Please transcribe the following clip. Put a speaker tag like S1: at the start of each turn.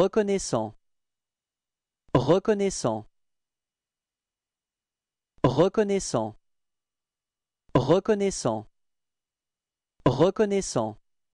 S1: reconnaissant reconnaissant reconnaissant reconnaissant reconnaissant